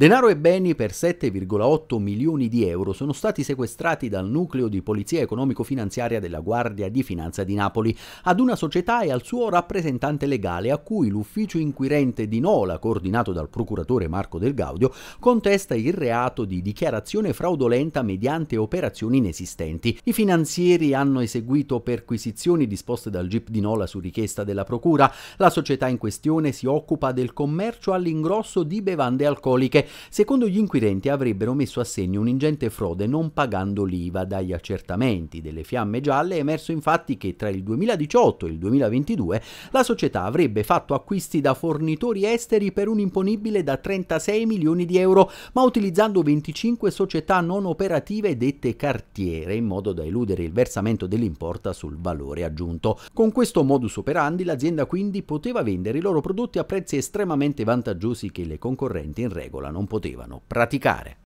Denaro e beni per 7,8 milioni di euro sono stati sequestrati dal nucleo di polizia economico-finanziaria della Guardia di Finanza di Napoli ad una società e al suo rappresentante legale a cui l'ufficio inquirente di Nola, coordinato dal procuratore Marco Del Gaudio, contesta il reato di dichiarazione fraudolenta mediante operazioni inesistenti. I finanzieri hanno eseguito perquisizioni disposte dal GIP di Nola su richiesta della procura. La società in questione si occupa del commercio all'ingrosso di bevande alcoliche secondo gli inquirenti avrebbero messo a segno un'ingente frode non pagando l'IVA. Dagli accertamenti delle fiamme gialle è emerso infatti che tra il 2018 e il 2022 la società avrebbe fatto acquisti da fornitori esteri per un imponibile da 36 milioni di euro, ma utilizzando 25 società non operative dette cartiere in modo da eludere il versamento dell'importa sul valore aggiunto. Con questo modus operandi l'azienda quindi poteva vendere i loro prodotti a prezzi estremamente vantaggiosi che le concorrenti in regola non non potevano praticare.